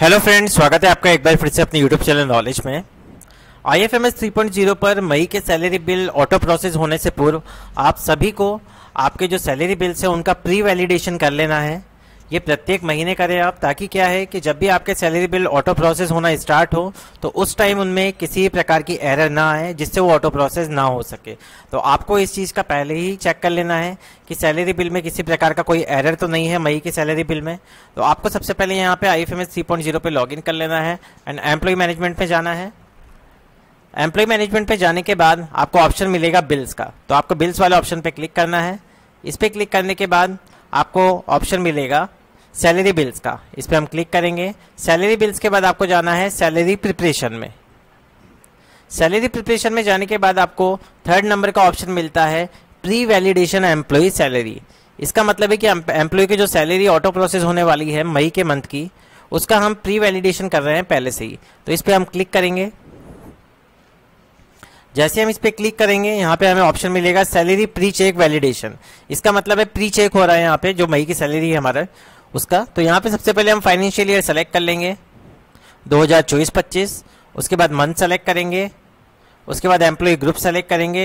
hello friends स्वागत है आपका एक बार फिर से अपने यूट्यूब चैनल नॉलेज में I F M S three point zero पर मई के सैलरी बिल ऑटो प्रोसेस होने से पूर्व आप सभी को आपके जो सैलरी बिल्स हैं उनका प्री वैलिडेशन कर लेना है ये प्रत्येक महीने करें आप ताकि क्या है कि जब भी आपके सैलरी बिल ऑटो प्रोसेस होना स्टार्ट हो तो उस टाइम उनमें किसी प्रकार की एरर ना आए जिससे वो ऑटो प्रोसेस ना हो सके तो आपको इस चीज़ का पहले ही चेक कर लेना है कि सैलरी बिल में किसी प्रकार का कोई एरर तो नहीं है मई के सैलरी बिल में तो आपको सबसे पहले यहाँ पे I F M S three point zero पर लॉग इन कर लेना है एंड एम्प्लॉय मैनेजमेंट पर जाना है एम्प्लॉय मैनेजमेंट पर जाने के बाद आपको ऑप्शन मिलेगा बिल्स का तो आपको बिल्स वाले ऑप्शन पर क्लिक करना है इस पर क्लिक करने के बाद आपको ऑप्शन मिलेगा सैलरी बिल्स का इस पर हम क्लिक करेंगे सैलरी बिल्स के बाद आपको जाना है सैलरी प्रिपरेशन में सैलरी प्रिपरेशन में जाने के बाद आपको थर्ड नंबर का ऑप्शन मिलता है प्री वैलिडेशन एम्प्लॉय सैलरी इसका मतलब है कि एम्प्लॉय की जो सैलरी ऑटो प्रोसेस होने वाली है मई के मंथ की उसका हम प्री वैलिडेशन कर रहे हैं पहले से ही तो इस पर हम क्लिक करेंगे जैसे हम इस पर क्लिक करेंगे यहाँ पे हमें ऑप्शन मिलेगा सैलरी प्री चेक वैलिडेशन इसका मतलब है प्री चेक हो रहा है यहाँ पे जो मई की सैलरी है हमारा उसका तो यहाँ पे सबसे पहले हम फाइनेंशियल ईयर सेलेक्ट कर लेंगे 2024-25 उसके बाद मंथ सेलेक्ट करेंगे उसके बाद एम्प्लॉय ग्रुप सेलेक्ट करेंगे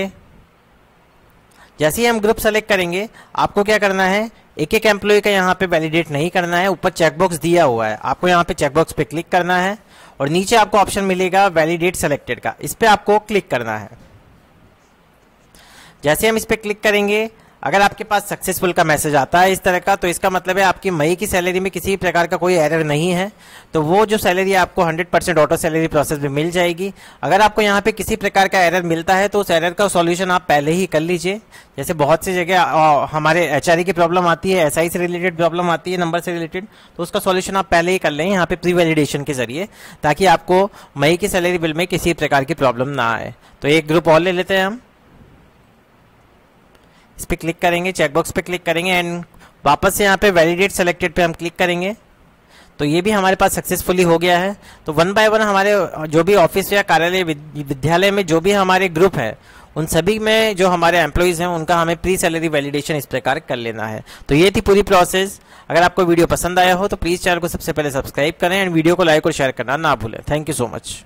जैसे ही हम ग्रुप सेलेक्ट करेंगे आपको क्या करना है एक एक एम्प्लॉय का यहाँ पे वैलिडेट नहीं करना है ऊपर चेकबॉक्स दिया हुआ है आपको यहाँ पे चेकबॉक्स पे क्लिक करना है और नीचे आपको ऑप्शन मिलेगा वैलिडेट सेलेक्टेड का इस पर आपको क्लिक करना है जैसे हम इस पर क्लिक करेंगे अगर आपके पास सक्सेसफुल का मैसेज आता है इस तरह का तो इसका मतलब है आपकी मई की सैलरी में किसी भी प्रकार का कोई एरर नहीं है तो वो जो सैलरी आपको 100 परसेंट ऑटो सैलरी प्रोसेस में मिल जाएगी अगर आपको यहाँ पे किसी प्रकार का एरर मिलता है तो उस एरर का सॉल्यूशन आप पहले ही कर लीजिए जैसे बहुत सी जगह हमारे एच e की प्रॉब्लम आती है एस से रिलेटेड प्रॉब्लम आती है नंबर से रिलेटेड तो उसका सोल्यूशन आप पहले ही कर लें यहाँ पे प्री वैलिडेशन के जरिए ताकि आपको मई की सैलरी बिल में किसी प्रकार की प्रॉब्लम ना आए तो एक ग्रुप और ले लेते हैं हम इस पर क्लिक करेंगे चेकबॉक्स पे क्लिक करेंगे एंड वापस से यहाँ पे वैलिडेट सेलेक्टेड पे हम क्लिक करेंगे तो ये भी हमारे पास सक्सेसफुली हो गया है तो वन बाय वन हमारे जो भी ऑफिस या कार्यालय विद्यालय में जो भी हमारे ग्रुप है उन सभी में जो हमारे एम्प्लॉयज़ हैं उनका हमें प्री सैलरी वैलिडेशन इस प्रकार कर लेना है तो ये थी पूरी प्रोसेस अगर आपको वीडियो पसंद आया हो तो प्लीज़ चैनल को सबसे पहले सब्सक्राइब करें एंड वीडियो को लाइक और शेयर करना ना भूलें थैंक यू सो मच